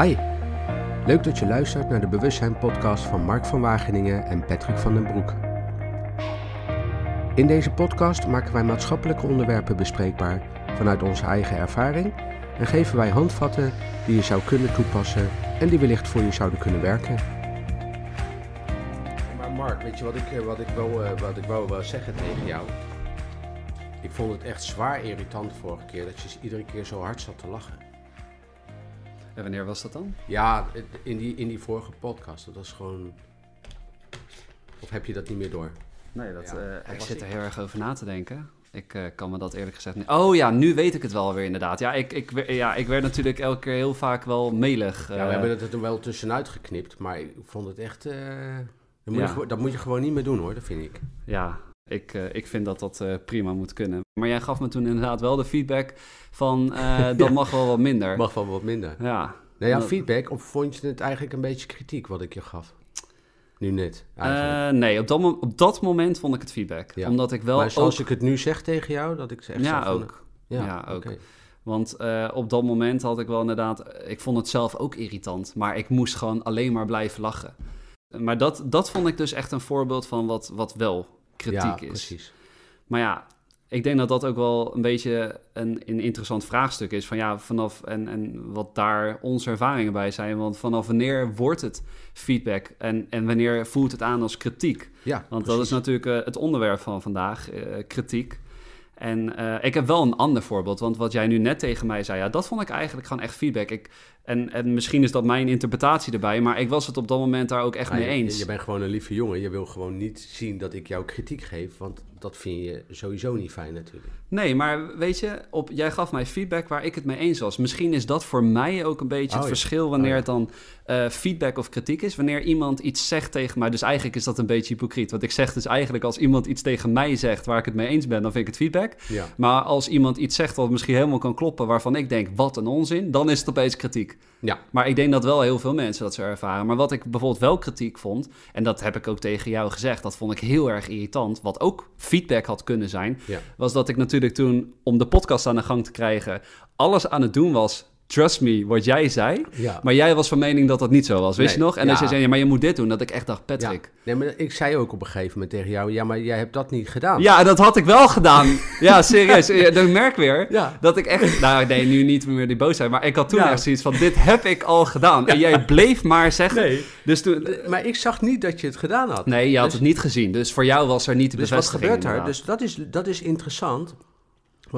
Hi, leuk dat je luistert naar de Bewustzijn-podcast van Mark van Wageningen en Patrick van den Broek. In deze podcast maken wij maatschappelijke onderwerpen bespreekbaar vanuit onze eigen ervaring en geven wij handvatten die je zou kunnen toepassen en die wellicht voor je zouden kunnen werken. Maar Mark, weet je wat ik, eh, eh, wat ik, wou, wat ik wou wel zeggen tegen jou? Ik vond het echt zwaar irritant vorige keer dat je iedere keer zo hard zat te lachen. En wanneer was dat dan? Ja, in die, in die vorige podcast. Dat was gewoon. Of heb je dat niet meer door? Nee, dat, eh, ik zit er heel erg over na te denken. Ik eh, kan me dat eerlijk gezegd niet. Oh ja, nu weet ik het wel weer inderdaad. Ja, ik, ik, ja, ik werd natuurlijk elke keer heel vaak wel melig. Ja, we eh. hebben het er wel tussenuit geknipt, maar ik vond het echt. Dat moet, dat moet je gewoon niet meer doen hoor, dat vind ik. Ja, ik, eh, ik vind dat dat eh, prima moet kunnen. Maar jij gaf me toen inderdaad wel de feedback van eh, dat mag wel wat minder. Mag wel wat minder. Ja. Nou ja, feedback, of vond je het eigenlijk een beetje kritiek wat ik je gaf? Nu net, Nee, op dat, op dat moment vond ik het feedback. Ja. Omdat ik wel maar zoals ik het nu zeg tegen jou, dat ik zeg Ja, ook. Ja, ja ook. Want op dat moment had ik wel inderdaad, ik vond het zelf ook irritant, maar ik moest gewoon alleen maar blijven lachen. Maar dat, dat vond ik dus echt een voorbeeld van wat, wat wel kritiek ja, is. Precies. Maar ja, ik denk dat dat ook wel een beetje een, een interessant vraagstuk is. Van ja, vanaf en, en wat daar onze ervaringen bij zijn. Want vanaf wanneer wordt het feedback en, en wanneer voelt het aan als kritiek? Ja, want dat is natuurlijk eh, het onderwerp van vandaag, eh, kritiek. En eh, ik heb wel een ander voorbeeld, want wat jij nu net tegen mij zei, ja, dat vond ik eigenlijk gewoon echt feedback. Ik, en, en misschien is dat mijn interpretatie erbij, maar ik was het op dat moment daar ook echt nou, mee eens. Je, bent gewoon een lieve jongen. Je wil gewoon niet zien dat ik jou kritiek geef, want dat vind je sowieso niet fijn natuurlijk. Nee, maar weet je, op, jij gaf mij feedback waar ik het mee eens was. Misschien is dat voor mij ook een beetje het oh verschil wanneer oh het dan eh, feedback of kritiek is. Wanneer iemand iets zegt tegen mij, dus eigenlijk is dat een beetje hypocriet. Want ik zeg dus eigenlijk als iemand iets tegen mij zegt waar ik het mee eens ben, dan vind ik het feedback. Maar als iemand iets zegt wat misschien helemaal kan kloppen, waarvan ik denk, wat een onzin, dan is het opeens kritiek. Ja. Maar ik denk dat wel heel veel mensen dat zo ervaren. Maar wat ik bijvoorbeeld wel kritiek vond, en dat heb ik ook tegen jou gezegd, dat vond ik heel erg irritant, wat ook feedback had kunnen zijn, was dat ik natuurlijk toen, om de podcast aan de gang te krijgen, alles aan het doen was trust me, wat jij zei. Ja. Maar jij was van mening dat dat niet zo was, wist je nog? En dan zei ze: maar je moet dit doen. Dat ik echt dacht, Patrick. Nee, maar ik zei ook op een gegeven moment tegen jou, ja, maar jij hebt dat niet gedaan. Ja, dat had ik wel gedaan. ja, serieus. Dan merk weer dat ik echt, nou nee, nu niet meer die boosheid. Maar ik had toen echt zoiets van, dit heb ik al gedaan. En jij bleef maar zeggen. Nee. Dus toen, maar ik zag niet dat je het gedaan had. Nee, je had dus- het niet gezien. Dus voor jou was er niet de dus wat gebeurt er? Dus dat is, dat is interessant.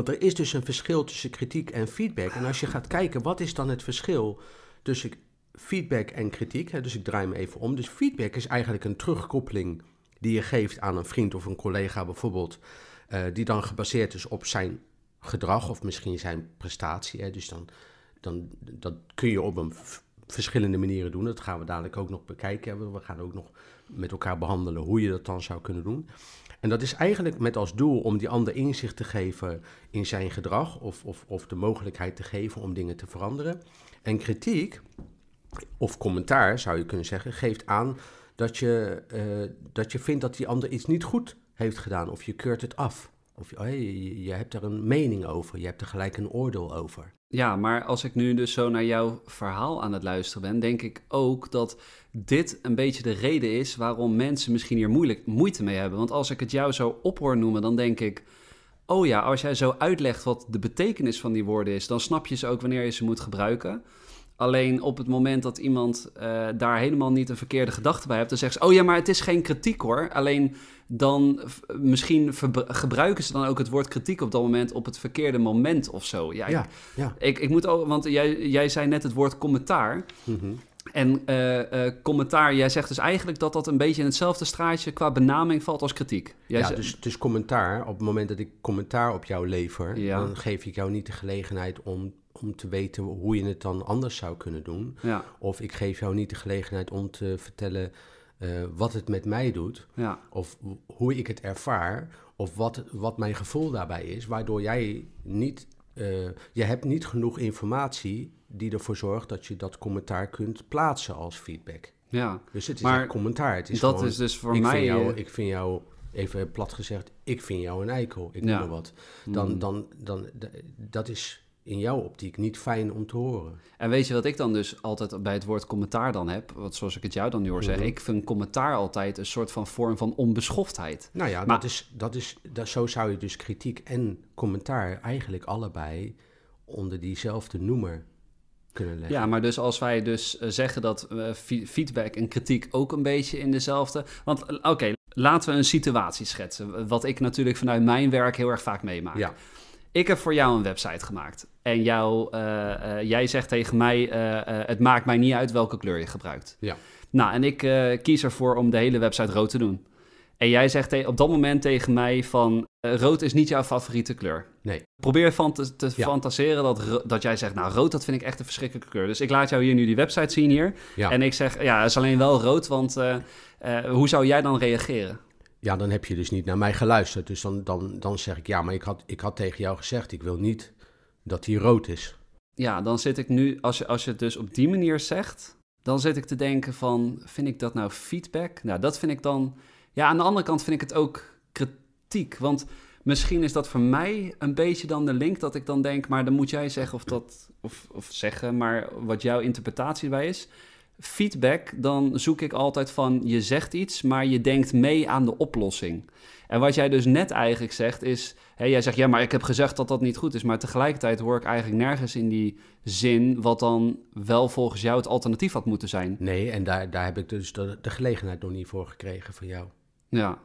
Want er is dus een verschil tussen kritiek en feedback. En als je gaat kijken, wat is dan het verschil tussen feedback en kritiek? Hè, dus ik draai me even om. Dus feedback is eigenlijk een terugkoppeling die je geeft aan een vriend of een collega bijvoorbeeld, eh, die dan gebaseerd is op zijn gedrag of misschien zijn prestatie. Hè. Dus dan, dan dat kun je op een verschillende manieren doen. Dat gaan we dadelijk ook nog bekijken. We gaan ook nog met elkaar behandelen hoe je dat dan zou kunnen doen. En dat is eigenlijk met als doel om die ander inzicht te geven in zijn gedrag of, of, of de mogelijkheid te geven om dingen te veranderen. En kritiek of commentaar zou je kunnen zeggen, geeft aan dat je, eh, dat je vindt dat die ander iets niet goed heeft gedaan of je keurt het af. Of oh, je, hebt daar een mening over, je hebt er gelijk een oordeel over. Ja, maar als ik nu dus zo naar jouw verhaal aan het luisteren ben, denk ik ook dat dit een beetje de reden is waarom mensen misschien hier moeilijk, moeite mee hebben. Want als ik het jou zo ophoor noemen, dan denk ik, oh ja, als jij zo uitlegt wat de betekenis van die woorden is, dan snap je ze ook wanneer je ze moet gebruiken. Alleen op het moment dat iemand eh, daar helemaal niet een verkeerde gedachte bij hebt, dan zegt ze: Oh ja, maar het is geen kritiek hoor. Alleen dan misschien gebruiken ze dan ook het woord kritiek op dat moment op het verkeerde moment of zo. Ja, ik, ik, moet ook, want jij, jij zei net het woord commentaar. Mhm. En eh, eh, commentaar, jij zegt dus eigenlijk dat dat een beetje in hetzelfde straatje qua benaming valt als kritiek. Jij ja, dus, dus commentaar, op het moment dat ik commentaar op jou lever, dan geef ik jou niet de gelegenheid om, om te weten hoe je het dan anders zou kunnen doen. Ja. Of ik geef jou niet de gelegenheid om te vertellen eh, wat het met mij doet, of hoe ik het ervaar, of wat, wat mijn gevoel daarbij is, waardoor jij niet, eh, je hebt niet genoeg informatie die ervoor zorgt dat je dat commentaar kunt plaatsen als feedback. Ja, dus het is een commentaar. Het is dat is dus voor ik mij. Vind jou, eh, ik vind jou, even plat gezegd, ik vind jou een eikel. Ik noem ja. wat. Dan, mm. dan, dan, dat is in jouw optiek niet fijn om te horen. En weet je wat ik dan dus altijd bij het woord commentaar dan heb? Wat zoals ik het jou dan nu hoor zeggen, mhm. ik vind commentaar altijd een soort van vorm van onbeschoftheid. Nou ja, maar... dat is, dat is, dat, zo zou je dus kritiek en commentaar eigenlijk allebei onder diezelfde noemer kunnen leggen. Ja, maar dus als wij dus eh, zeggen dat eh, feedback en kritiek ook een beetje in dezelfde... Want eh, oké, laten we een situatie schetsen, wat ik natuurlijk vanuit mijn werk heel erg vaak meemaak. Ja ik heb voor jou een website gemaakt. En jou, eh, eh, jij zegt tegen mij, eh, het maakt mij niet uit welke kleur je gebruikt. Ja. Nou, en ik kies ervoor om de hele website rood te doen. En jij zegt op dat moment tegen mij van, rood is niet jouw favoriete kleur. Nee. Probeer van te, fantaseren dat, dat jij zegt, nou rood dat vind ik echt een verschrikkelijke kleur. Dus ik laat jou hier nu die website zien hier. Ja. En ik zeg, ja, het is alleen wel rood, want hoe zou jij dan reageren? ja, dan heb je dus niet naar mij geluisterd. Dus dan, dan, dan zeg ik, ja, maar ik had, ik had tegen jou gezegd, ik wil niet dat hij rood is. Ja, dan zit ik nu, als je, als je het dus op die manier zegt, dan zit ik te denken van, vind ik dat nou feedback? Nou, dat vind ik dan, ja, aan de andere kant vind ik het ook kritiek. Want misschien is dat voor mij een beetje dan de link dat ik dan denk, maar dan moet jij zeggen of dat, of, of zeggen, maar wat jouw interpretatie bij is feedback, dan zoek ik altijd van je zegt iets, maar je denkt mee aan de oplossing. En wat jij dus net eigenlijk zegt is, hé, jij zegt ja, maar ik heb gezegd dat dat niet goed is, maar tegelijkertijd hoor ik eigenlijk nergens in die zin wat dan wel volgens jou het alternatief had moeten zijn. Nee, en daar, daar heb ik dus de, de gelegenheid nog niet voor gekregen van jou. Ja.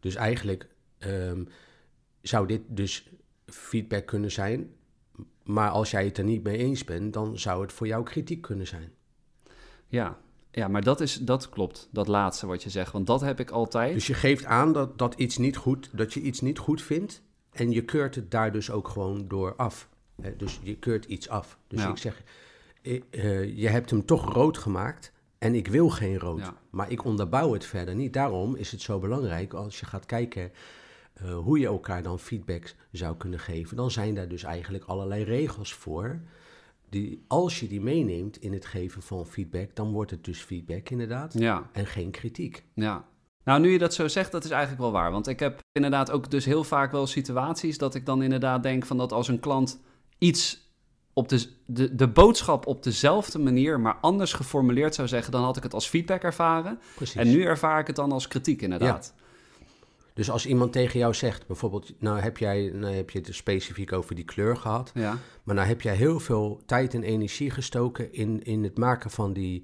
Dus eigenlijk ehm, zou dit dus feedback kunnen zijn, maar als jij het er niet mee eens bent, dan zou het voor jou kritiek kunnen zijn. Ja, ja, maar dat, is, dat klopt, dat laatste wat je zegt. Want dat heb ik altijd. Dus je geeft aan dat, dat, iets niet goed, dat je iets niet goed vindt. En je keurt het daar dus ook gewoon door af. dus je keurt iets af. Dus ik zeg, eh, je hebt hem toch rood gemaakt. En ik wil geen rood. Maar ik onderbouw het verder niet. Daarom is het zo belangrijk als je gaat kijken eh, hoe je elkaar dan feedback zou kunnen geven. Dan zijn daar dus eigenlijk allerlei regels voor die, als je die meeneemt in het geven van feedback, dan wordt het dus feedback inderdaad. En geen kritiek. Ja. Nou, nu je dat zo zegt, dat is eigenlijk wel waar. Want ik heb inderdaad ook dus heel vaak wel situaties dat ik dan inderdaad denk van dat als een klant iets op de, de, de boodschap op dezelfde manier, maar anders geformuleerd zou zeggen, dan had ik het als feedback ervaren. Precies. En nu ervaar ik het dan als kritiek inderdaad. Ja. Dus als iemand tegen jou zegt, bijvoorbeeld, nou heb, jij, nou heb je het specifiek over die kleur gehad, ja. maar nou heb jij heel veel tijd en energie gestoken in, in het maken van die,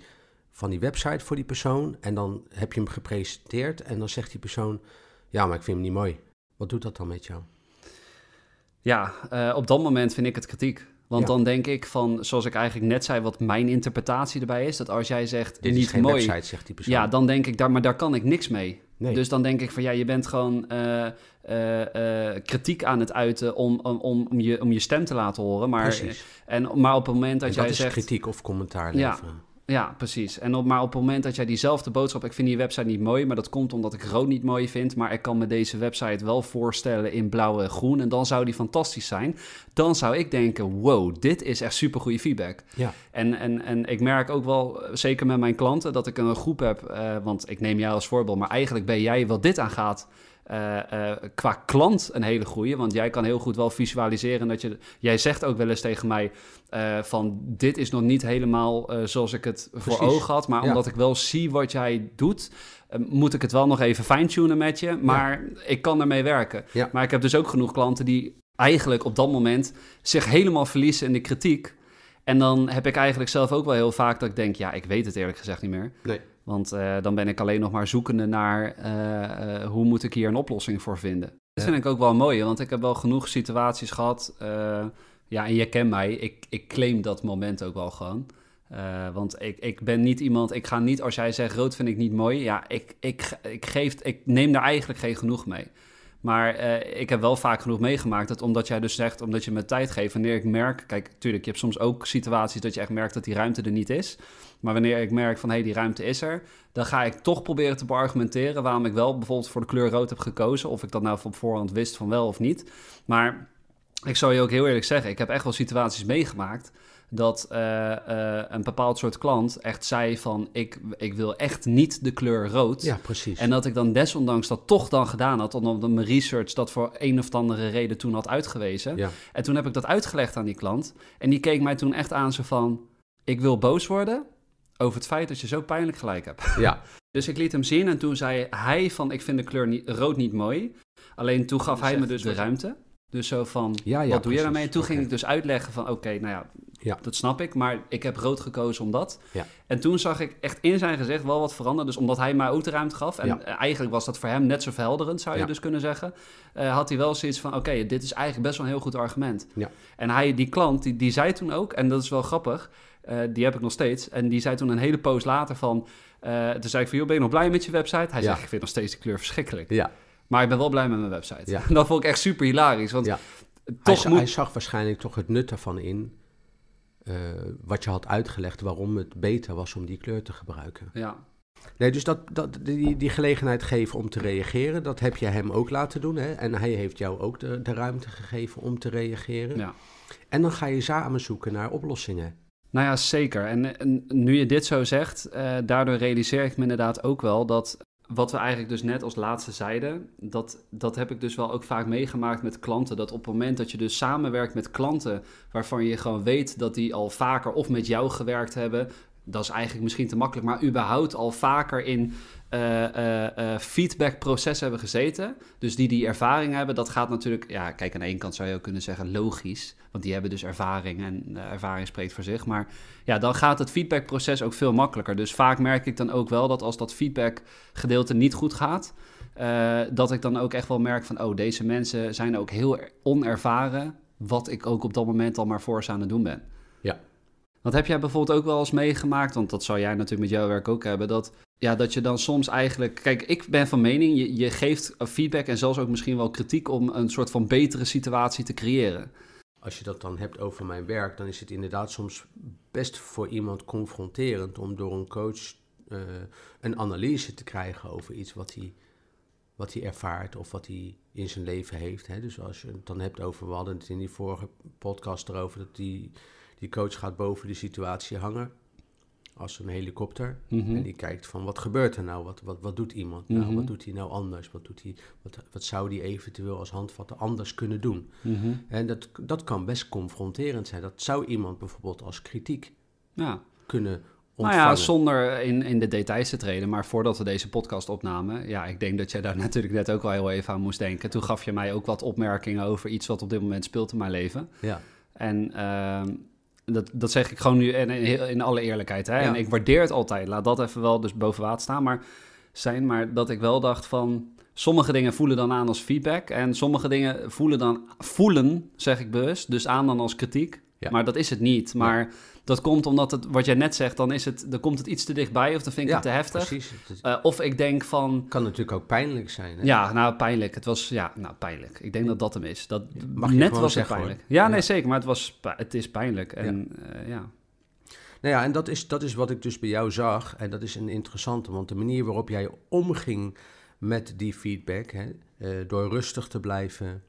van die website voor die persoon. En dan heb je hem gepresenteerd en dan zegt die persoon, ja, maar ik vind hem niet mooi. Wat doet dat dan met jou? Ja, eh, op dat moment vind ik het kritiek. Want dan denk ik van, zoals ik eigenlijk net zei, wat mijn interpretatie erbij is, dat als jij zegt, dit is niet geen mooi, website, zegt die persoon. Ja, dan denk ik daar, maar daar kan ik niks mee. Nee. Dus dan denk ik van ja, je bent gewoon eh, eh, eh, kritiek aan het uiten om, om, om, je, om je stem te laten horen. Maar, En, maar op het moment dat, dat jij dat zegt. kritiek of commentaar leveren. Ja, precies. En op, maar op het moment dat jij diezelfde boodschap... Ik vind die website niet mooi, maar dat komt omdat ik rood niet mooi vind. Maar ik kan me deze website wel voorstellen in blauw en groen. En dan zou die fantastisch zijn. Dan zou ik denken, wow, dit is echt super goede feedback. Ja. En, en, en ik merk ook wel, eh, zeker met mijn klanten, dat ik een groep heb. Eh, want ik neem jou als voorbeeld, maar eigenlijk ben jij wat dit aangaat eh, eh, qua klant een hele goede. Want jij kan heel goed wel visualiseren dat je. Jij zegt ook wel eens tegen mij: eh, van dit is nog niet helemaal zoals ik het voor ogen had. Maar omdat ik wel zie wat jij doet, moet ik het wel nog even fine-tunen met je. Maar ik kan ermee werken. Maar ik heb dus ook genoeg klanten die eigenlijk op dat moment zich helemaal verliezen in de kritiek. En dan heb ik eigenlijk zelf ook wel heel vaak dat ik denk: ja, ik weet het eerlijk gezegd niet meer. Nee. Want eh, dan ben ik alleen nog maar zoekende naar eh, eh, hoe moet ik hier een oplossing voor vinden. Dat vind ik ook wel mooi, want ik heb wel genoeg situaties gehad. ja, en je kent mij, ik, ik claim dat moment ook wel gewoon. want ik, ik ben niet iemand, ik ga niet als jij zegt rood vind ik niet mooi. Ja, ik, ik, ik, geef, ik neem daar eigenlijk geen genoeg mee. Maar ik heb wel vaak genoeg meegemaakt dat omdat jij dus zegt, omdat je me tijd geeft, wanneer ik merk, kijk, tuurlijk, je hebt soms ook situaties dat je echt merkt dat die ruimte er niet is. Maar wanneer ik merk van hé, hey, die ruimte is er, dan ga ik toch proberen te beargumenteren waarom ik wel bijvoorbeeld voor de kleur rood heb gekozen. Of ik dat nou op voorhand wist van wel of niet. Maar ik zou je ook heel eerlijk zeggen, ik heb echt wel situaties meegemaakt dat eh, eh, een bepaald soort klant echt zei van ik, ik wil echt niet de kleur rood. Ja, precies. En dat ik dan desondanks dat toch dan gedaan had, omdat mijn research dat voor een of andere reden toen had uitgewezen. Ja. En toen heb ik dat uitgelegd aan die klant en die keek mij toen echt aan zo van ik wil boos worden, over het feit dat je zo pijnlijk gelijk hebt. Ja. dus ik liet hem zien en toen zei hij van ik vind de kleur niet, rood niet mooi. Alleen toen gaf hij me dus de dus- ruimte. Dus zo van, ja, wat doe je daarmee? Toen ging ik dus uitleggen van, oké, nou ja, dat snap ik, maar ik heb rood gekozen om dat. Ja. En toen zag ik echt in zijn gezicht wel wat veranderen. Dus omdat hij mij ook de ruimte gaf, en eh, eigenlijk was dat voor hem net zo verhelderend, zou je dus kunnen zeggen, eh, had hij wel zoiets van, oké, dit is eigenlijk best wel een heel goed argument. En hij, die klant, die, die zei toen ook, en dat is wel grappig, eh, die heb ik nog steeds. En die zei toen een hele poos later van... Uh, toen zei ik van, joh, ben je nog blij met je website? Hij ja. zegt, ik vind nog steeds de kleur verschrikkelijk. Ja. Maar ik ben wel blij met mijn website. Ja. dat vond ik echt super hilarisch. Want ja. toch hij, moet... hij zag waarschijnlijk toch het nut ervan in... Eh, wat je had uitgelegd waarom het beter was om die kleur te gebruiken. Ja. Nee, dus dat, dat, die, die gelegenheid geven om te reageren, dat heb je hem ook laten doen. Hè? En hij heeft jou ook de, de ruimte gegeven om te reageren. Ja. En dan ga je samen zoeken naar oplossingen. Nou ja, zeker. En, nu je dit zo zegt, eh, daardoor realiseer ik me inderdaad ook wel dat wat we eigenlijk dus net als laatste zeiden, dat, dat heb ik dus wel ook vaak meegemaakt met klanten. Dat op het moment dat je dus samenwerkt met klanten waarvan je gewoon weet dat die al vaker of met jou gewerkt hebben, dat is eigenlijk misschien te makkelijk, maar überhaupt al vaker in uh, eh, eh, eh, feedbackproces hebben gezeten. Dus die die ervaring hebben, dat gaat natuurlijk. Ja, kijk, aan de ene kant zou je ook kunnen zeggen logisch, want die hebben dus ervaring en ervaring spreekt voor zich. Maar ja, dan gaat het feedbackproces ook veel makkelijker. Dus vaak merk ik dan ook wel dat als dat feedbackgedeelte niet goed gaat, dat ik dan ook echt wel merk van, oh, deze mensen zijn ook heel onervaren, wat ik ook op dat moment al maar voor ze aan het doen ben. Ja. Dat heb jij bijvoorbeeld ook wel eens meegemaakt, want dat zou jij natuurlijk met jouw werk ook hebben, dat, ja, dat je dan soms eigenlijk... Kijk, ik ben van mening, je, je geeft feedback en zelfs ook misschien wel kritiek om een soort van betere situatie te creëren. Als je dat dan hebt over mijn werk, dan is het inderdaad soms best voor iemand confronterend om door een coach eh, een analyse te krijgen over iets wat hij, wat hij ervaart of wat hij in zijn leven heeft. Hè. Dus als je het dan hebt over, we hadden het in die vorige podcast erover, dat die die coach gaat boven de situatie hangen als een helikopter. Mhm. En die kijkt van wat gebeurt er nou? Wat, wat, wat doet iemand nou? Mhm. Wat doet hij nou anders? Wat, doet hij, wat, wat zou die eventueel als handvatten anders kunnen doen? Mhm. En dat, dat kan best confronterend zijn. Dat zou iemand bijvoorbeeld als kritiek ja. kunnen nou ontvangen. ja, zonder in, in de details te treden. Maar voordat we deze podcast opnamen... Ja, ik denk dat jij daar natuurlijk net ook wel heel even aan moest denken. Toen gaf je mij ook wat opmerkingen over iets wat op dit moment speelt in mijn leven. Ja. En... Ehm, dat, dat zeg ik gewoon nu in, in alle eerlijkheid. Hè? En ik waardeer het altijd. Laat dat even wel dus boven water staan. Maar, zijn, maar dat ik wel dacht van... Sommige dingen voelen dan aan als feedback. En sommige dingen voelen dan... Voelen, zeg ik bewust, dus aan dan als kritiek. Maar dat is het niet. Maar... Dat komt omdat het, wat jij net zegt, dan, is het, dan komt het iets te dichtbij of dan vind ik het te heftig. Eh, of ik denk van. Kan natuurlijk ook pijnlijk zijn. Hè? Ja, nou pijnlijk. Het was, ja, nou pijnlijk. Ik denk dat dat hem is. Dat, Mag je net was zeggen, pijnlijk. Ja, nee, zeker. Maar het, was, het is pijnlijk. En eh, ja. Nou ja, en dat is, dat is wat ik dus bij jou zag. En dat is een interessante, want de manier waarop jij omging met die feedback, hè, eh, door rustig te blijven,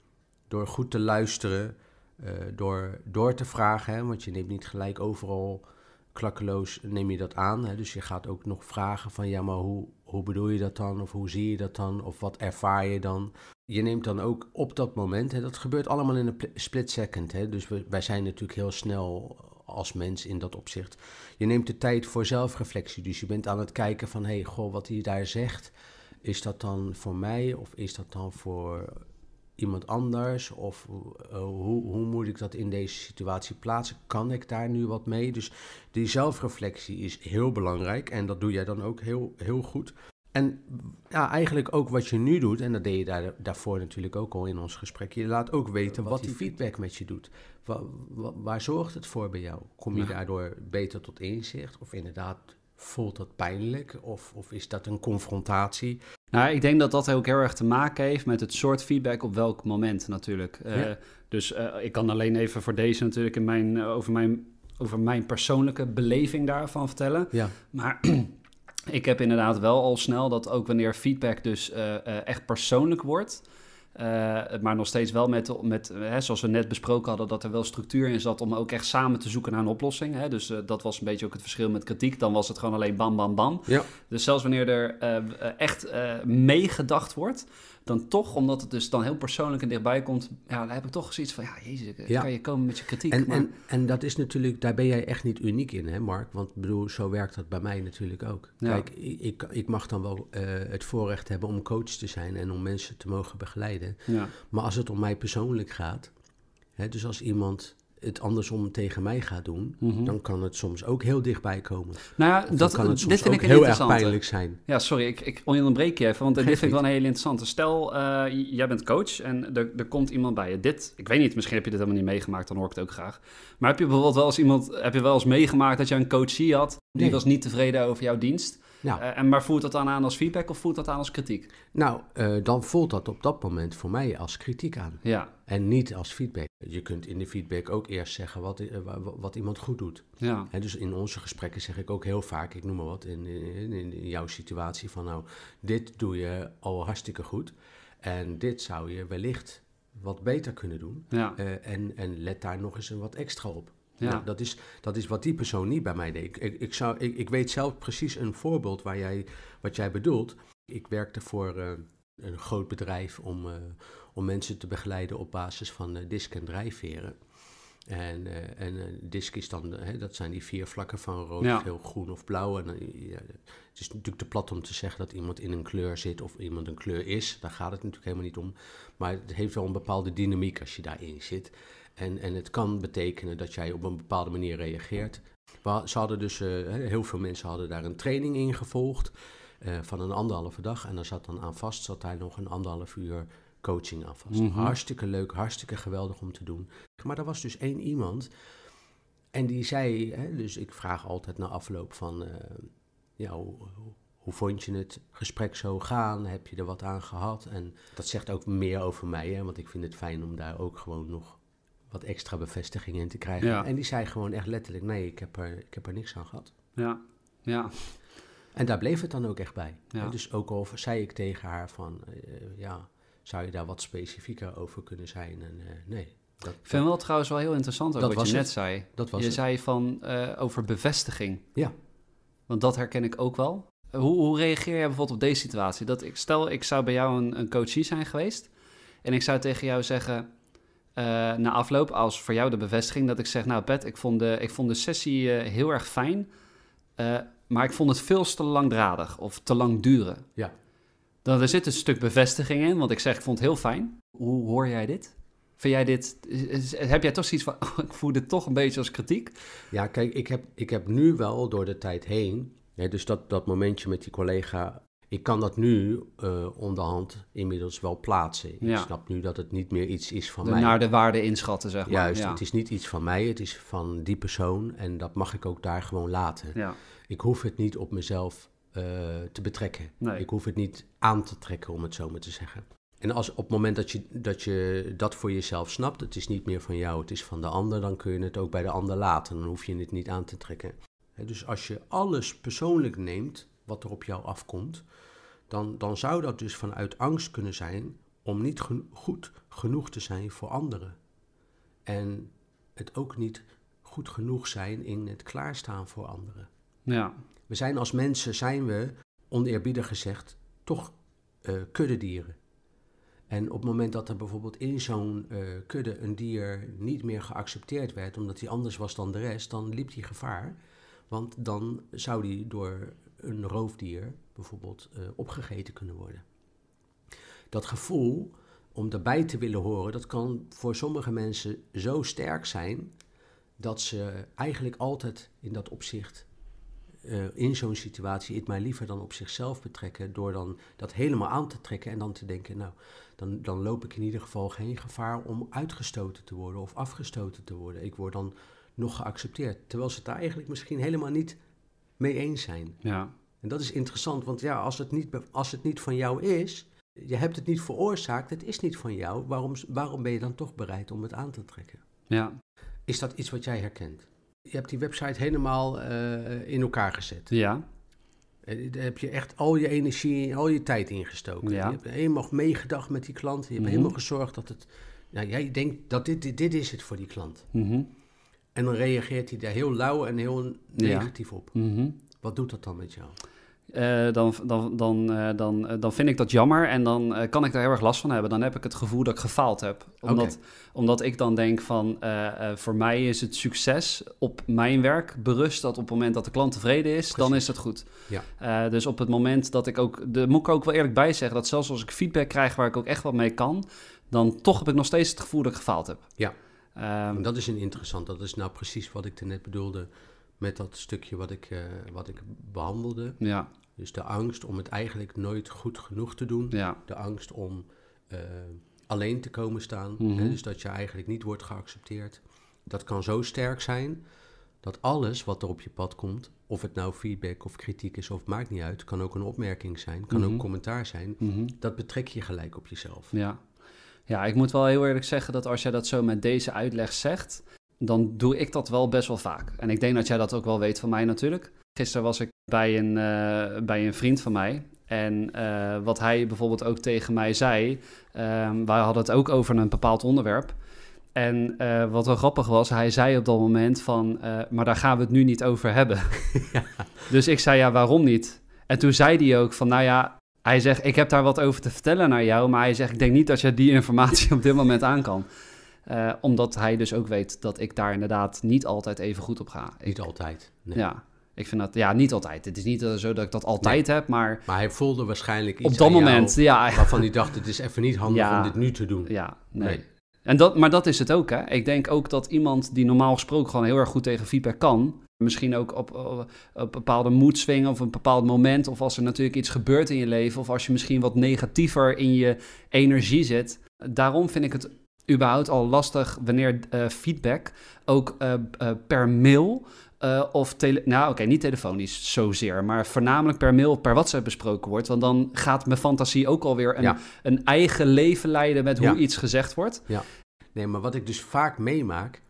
door goed te luisteren, eh, door, door te vragen. Hè, want je neemt niet gelijk overal klakkeloos neem je dat aan. Hè, dus je gaat ook nog vragen van ja, maar hoe, hoe bedoel je dat dan? Of hoe zie je dat dan? Of wat ervaar je dan? Je neemt dan ook op dat moment, hè, dat gebeurt allemaal in een split second. Hè, dus we, wij zijn natuurlijk heel snel als mens in dat opzicht. Je neemt de tijd voor zelfreflectie. Dus je bent aan het kijken van hé, hey, goh, wat hij daar zegt. Is dat dan voor mij of is dat dan voor iemand anders? Of eh, hoe, hoe moet ik dat in deze situatie plaatsen? Kan ik daar nu wat mee? Dus die zelfreflectie is heel belangrijk en dat doe jij dan ook heel, heel goed. En ja, eigenlijk ook wat je nu doet, en dat deed je daar, daarvoor natuurlijk ook al in ons gesprek. Je laat ook weten eh, wat, die feedback met je doet. Waar, zorgt het voor bij jou? Kom je daardoor beter tot inzicht? Of inderdaad, voelt dat pijnlijk? Of, of is dat een confrontatie? Nou, ik denk dat dat ook heel erg te maken heeft met het soort feedback op welk moment natuurlijk. Eh, dus eh, ik kan alleen even voor deze natuurlijk in mijn, eh, over, mijn, over mijn persoonlijke beleving daarvan vertellen. Maar ik heb inderdaad wel al snel dat ook wanneer feedback dus echt persoonlijk wordt... Eh, maar nog steeds wel met, met eh, hè, zoals we net besproken hadden, dat er wel structuur in zat om ook echt samen te zoeken naar een oplossing. Hè? Dus eh, dat was een beetje ook het verschil met kritiek. Dan was het gewoon alleen bam, bam, bam. Ja. Dus zelfs wanneer er echt meegedacht wordt, dan toch, omdat het dus dan heel persoonlijk en dichtbij komt, ja, heb ik toch zoiets van, ja, jezus, kan je komen met je kritiek. En, maar... en, en dat is natuurlijk, daar ben jij echt niet uniek in, hè Mark? Want bedoel, zo werkt dat bij mij natuurlijk ook. Kijk, ik, ik mag dan wel eh, het voorrecht hebben om coach te zijn en om mensen te mogen begeleiden. Ja. Maar als het om mij persoonlijk gaat, hè, dus als iemand het andersom tegen mij gaat doen, mhm. dan kan het soms ook heel dichtbij komen. Nou ja, dat kan het soms dit ook ik heel erg pijnlijk zijn. Ja, sorry, ik, ik onderbreek je even, want dit vind ik wel een heel interessante. Stel, eh, jij bent coach en er, komt iemand bij je. Dit, ik weet niet, misschien heb je dit helemaal niet meegemaakt, dan hoor ik het ook graag. Maar heb je bijvoorbeeld wel eens iemand, heb je wel eens meegemaakt dat je een coachie had, die was niet tevreden over jouw dienst? Nou. en maar voelt dat dan aan als feedback of voelt dat aan als kritiek? Nou, eh, dan voelt dat op dat moment voor mij als kritiek aan. Ja. En niet als feedback. Je kunt in de feedback ook eerst zeggen wat, eh, wat iemand goed doet. Ja. En dus in onze gesprekken zeg ik ook heel vaak, ik noem maar wat, in, in, jouw situatie van nou, dit doe je al hartstikke goed. En dit zou je wellicht wat beter kunnen doen. Ja. en, en let daar nog eens een wat extra op. Ja. dat, is, dat is wat die persoon niet bij mij deed. Ik, ik, zou, ik, weet zelf precies een voorbeeld waar jij, wat jij bedoelt. Ik werkte voor eh, een groot bedrijf om, eh, om mensen te begeleiden op basis van uh, eh, disk- en drijfveren. En, en disk is dan, hè, dat zijn die vier vlakken van rood, heel groen of blauw. En, ja, het is natuurlijk te plat om te zeggen dat iemand in een kleur zit of iemand een kleur is. Daar gaat het natuurlijk helemaal niet om. Maar het heeft wel een bepaalde dynamiek als je daarin zit. En, en het kan betekenen dat jij op een bepaalde manier reageert. ze hadden dus, eh, heel veel mensen hadden daar een training in gevolgd eh, van een anderhalve dag. En daar zat dan aan vast, zat hij nog een anderhalf uur coaching aan vast. Mhm. Hartstikke leuk, hartstikke geweldig om te doen. Maar er was dus één iemand en die zei, hè, dus ik vraag altijd na afloop van, eh, ja, hoe, hoe vond je het gesprek zo gaan? Heb je er wat aan gehad? En dat zegt ook meer over mij, hè, want ik vind het fijn om daar ook gewoon nog wat extra bevestiging in te krijgen. Ja. En die zei gewoon echt letterlijk: nee, ik heb er, ik heb er niks aan gehad. Ja, ja. En daar bleef het dan ook echt bij. Ja. Dus ook al zei ik tegen haar van, eh, ja, zou je daar wat specifieker over kunnen zijn? En eh, nee. Dat, ik vind wel trouwens wel heel interessant ook wat je net zei. Dat was je zei van eh, over bevestiging. Ja. Want dat herken ik ook wel. Hoe, hoe, reageer jij bijvoorbeeld op deze situatie? Dat ik, stel, ik zou bij jou een, een coachie zijn geweest. En ik zou tegen jou zeggen, eh, na afloop als voor jou de bevestiging dat ik zeg, nou Pet, ik vond de, ik vond de sessie eh, heel erg fijn, eh, maar ik vond het veel te langdradig of te lang duren. Ja. Dan er zit een stuk bevestiging in, want ik zeg, ik vond het heel fijn. Hoe hoor jij dit? Vind jij dit, heb jij toch zoiets van, ik voel dit toch een beetje als kritiek? Ja, kijk, ik heb, ik heb nu wel door de tijd heen, hè, dus dat, dat momentje met die collega ik kan dat nu uh, eh, onderhand inmiddels wel plaatsen. Ik snap nu dat het niet meer iets is van mij. Naar de waarde inschatten, zeg maar. Juist, ja. het is niet iets van mij, het is van die persoon. En dat mag ik ook daar gewoon laten. Ja. Ik hoef het niet op mezelf eh, te betrekken. Ik hoef het niet aan te trekken, om het zo maar te zeggen. En als op het moment dat je, dat voor jezelf snapt, het is niet meer van jou, het is van de ander, dan kun je het ook bij de ander laten. Dan hoef je het niet aan te trekken. dus als je alles persoonlijk neemt, wat er op jou afkomt, dan, dan zou dat dus vanuit angst kunnen zijn om niet goed genoeg te zijn voor anderen. En het ook niet goed genoeg zijn in het klaarstaan voor anderen. Ja. We zijn als mensen, zijn we, oneerbiedig gezegd, toch uh, kuddedieren. En op het moment dat er bijvoorbeeld in zo'n eh, kudde een dier niet meer geaccepteerd werd, omdat hij anders was dan de rest, dan liep hij gevaar. Want dan zou die door een roofdier bijvoorbeeld uh, opgegeten kunnen worden. Dat gevoel om daarbij te willen horen, dat kan voor sommige mensen zo sterk zijn dat ze eigenlijk altijd in dat opzicht eh, in zo'n situatie het mij liever dan op zichzelf betrekken door dan dat helemaal aan te trekken en dan te denken, nou, dan, dan loop ik in ieder geval geen gevaar om uitgestoten te worden of afgestoten te worden. Ik word dan nog geaccepteerd, terwijl ze het daar eigenlijk misschien helemaal niet mee eens zijn. Ja. En dat is interessant, want ja, als het, niet, als het niet van jou is, je hebt het niet veroorzaakt, het is niet van jou, waarom, waarom ben je dan toch bereid om het aan te trekken? Ja. Is dat iets wat jij herkent? Je hebt die website helemaal eh, in elkaar gezet. Ja. Eh, daar heb je echt al je energie, al je tijd ingestoken. Ja. Je hebt helemaal meegedacht met die klant. Je hebt mhm. helemaal gezorgd dat het. Nou, jij denkt dat dit, dit, dit is het voor die klant. Mm en dan reageert hij daar heel lauw en heel negatief op. Mhm. Wat doet dat dan met jou? Eh, dan, dan, dan, eh, dan, eh, dan vind ik dat jammer en dan kan ik daar heel erg last van hebben. Dan heb ik het gevoel dat ik gefaald heb. Omdat, omdat ik dan denk van, voor mij is het succes op mijn werk berust dat op het moment dat de klant tevreden is, dan is dat goed. Ja. dus op het moment dat ik ook, daar moet ik ook wel eerlijk bij zeggen, dat zelfs als ik feedback krijg waar ik ook echt wat mee kan, dan toch heb ik nog steeds het gevoel dat ik gefaald heb. Ja. Um, dat is een interessant. Dat is nou precies wat ik net bedoelde met dat stukje wat ik, eh, wat ik behandelde. Ja. Dus de angst om het eigenlijk nooit goed genoeg te doen. Ja. De angst om eh, alleen te komen staan. hè, mhm. dus dat je eigenlijk niet wordt geaccepteerd. Dat kan zo sterk zijn dat alles wat er op je pad komt, of het nou feedback of kritiek is of maakt niet uit, kan ook een opmerking zijn, kan mm -hmm. ook mhm. commentaar zijn, mhm. dat betrek je gelijk op jezelf. Ja. Ja, ik moet wel heel eerlijk zeggen dat als jij dat zo met deze uitleg zegt, dan doe ik dat wel best wel vaak. En ik denk dat jij dat ook wel weet van mij natuurlijk. Gisteren was ik bij een, eh, bij een vriend van mij. En eh, wat hij bijvoorbeeld ook tegen mij zei, um, wij hadden het ook over een bepaald onderwerp. En eh, wat wel grappig was, hij zei op dat moment van, maar daar gaan we het nu niet over hebben. ja. Dus ik zei, ja, waarom niet? En toen zei hij ook van, nou ja, hij zegt, ik heb daar wat over te vertellen naar jou, maar hij zegt, ik denk niet dat je die informatie op dit moment aan kan. Eh, omdat hij dus ook weet dat ik daar inderdaad niet altijd even goed op ga. Ik, niet altijd. Nee. Ja, ik vind dat, ja, niet altijd. Het is niet eh, zo dat ik dat altijd heb, maar... Maar hij voelde waarschijnlijk iets Op dat moment, ja. Waarvan hij dacht, het is even niet handig om dit nu te doen. Ja, nee. En dat, maar dat is het ook, hè. Ik denk ook dat iemand die normaal gesproken gewoon heel erg goed tegen feedback kan... Misschien ook op, op, bepaalde moedswingen of een bepaald moment. Of als er natuurlijk iets gebeurt in je leven. Of als je misschien wat negatiever in je energie zit. Daarom vind ik het überhaupt al lastig wanneer eh, feedback ook eh, eh, per mail of tele... Nou oké, niet telefonisch zozeer, maar voornamelijk per mail of per WhatsApp besproken wordt. Want dan gaat mijn fantasie ook alweer een, een eigen leven leiden met hoe iets gezegd wordt. Ja. Nee, maar wat ik dus vaak meemaak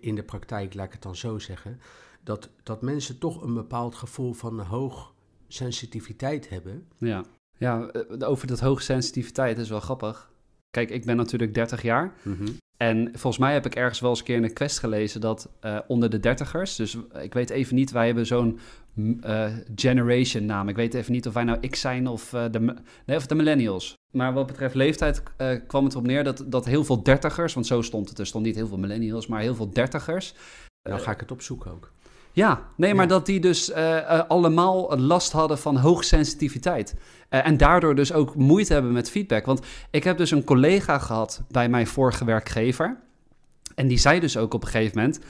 in de praktijk, laat ik het dan zo zeggen dat, dat mensen toch een bepaald gevoel van hoog sensitiviteit hebben. Ja, ja eh, over dat hoog sensitiviteit is wel grappig. Kijk, ik ben natuurlijk 30 jaar. Mhm. En volgens mij heb ik ergens wel eens een keer in een quest gelezen dat eh, onder de dertigers, dus ik weet even niet, wij hebben zo'n mm, eh, generation naam. Ik weet even niet of wij nou X zijn of, de, nee, of de millennials. Maar wat betreft leeftijd kwam het erop neer dat, dat heel veel dertigers, want zo stond het, er stond niet heel veel millennials, maar heel veel dertigers. Dan nou ga ik het opzoeken ook. Ja, nee, maar dat die dus eh, eh, allemaal last hadden van hoogsensitiviteit. sensitiviteit eh, en daardoor dus ook moeite hebben met feedback. Want ik heb dus een collega gehad bij mijn vorige werkgever. En die zei dus ook op een gegeven moment.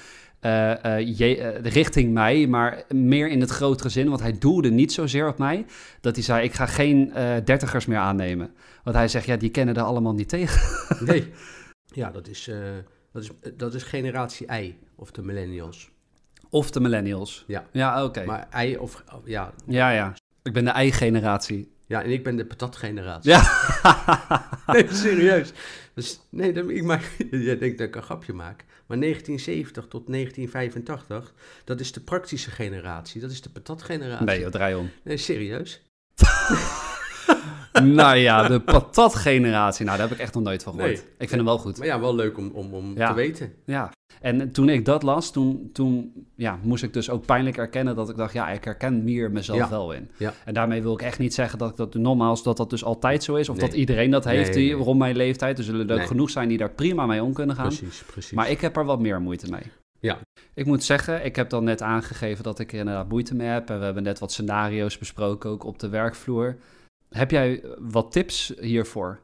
je, richting mij, maar meer in het grotere zin. Want hij doelde niet zozeer op mij. Dat hij zei: Ik ga geen dertigers meer aannemen. Want hij zegt: Ja, die kennen er allemaal niet tegen. nee. Ja, dat is, dat is, dat is generatie I of de millennials. Of de millennials. Ja. Ja, oké. Maar ei of... Oh, ja. ja, ja. Ik ben de ei-generatie. Ja, en ik ben de patatgeneratie. Ja. nee, serieus. Dus, nee, dat, ik maak, jij denkt dat ik een grapje maak. Maar 1970 tot 1985, dat is de praktische generatie. Dat is de patat generatie Nee, joh, draai om. Nee, serieus. nou ja, de patatgeneratie. Nou, daar heb ik echt nog nooit van gehoord. Ik vind hem wel goed. Maar ja, wel leuk om, om, om te weten. Ja. En toen ik dat las, toen, toen ja, moest ik dus ook pijnlijk erkennen dat ik dacht, ja, ik herken meer mezelf wel in. Ja. En daarmee wil ik echt niet zeggen dat ik dat normaal dat dat dus altijd zo is. Of dat iedereen dat heeft nee, rond mijn leeftijd. Er zullen er genoeg zijn die daar prima mee om kunnen gaan. Precies, precies. Maar ik heb er wat meer moeite mee. Ja. Ik moet zeggen, ik heb dan net aangegeven dat ik er inderdaad moeite mee heb. En we hebben net wat scenario's besproken, ook op de werkvloer. Heb jij wat tips hiervoor?